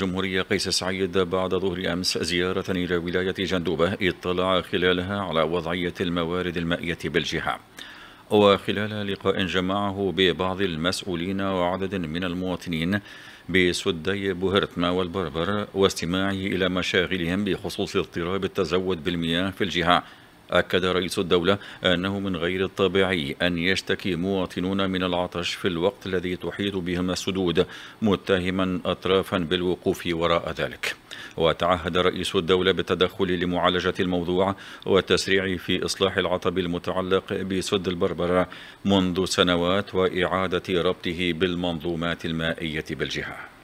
جمهورية قيس سعيد بعد ظهر أمس زيارة إلى ولاية جندوبة اطلع خلالها على وضعية الموارد المائية بالجهة وخلال لقاء جمعه ببعض المسؤولين وعدد من المواطنين بسدي بوهرتما والبربر واستماعه إلى مشاغلهم بخصوص اضطراب التزود بالمياه في الجهة أكد رئيس الدولة أنه من غير الطبيعي أن يشتكي مواطنون من العطش في الوقت الذي تحيط بهم السدود متهما أطرافا بالوقوف وراء ذلك وتعهد رئيس الدولة بالتدخل لمعالجة الموضوع والتسريع في إصلاح العطب المتعلق بسد البربرة منذ سنوات وإعادة ربطه بالمنظومات المائية بالجهة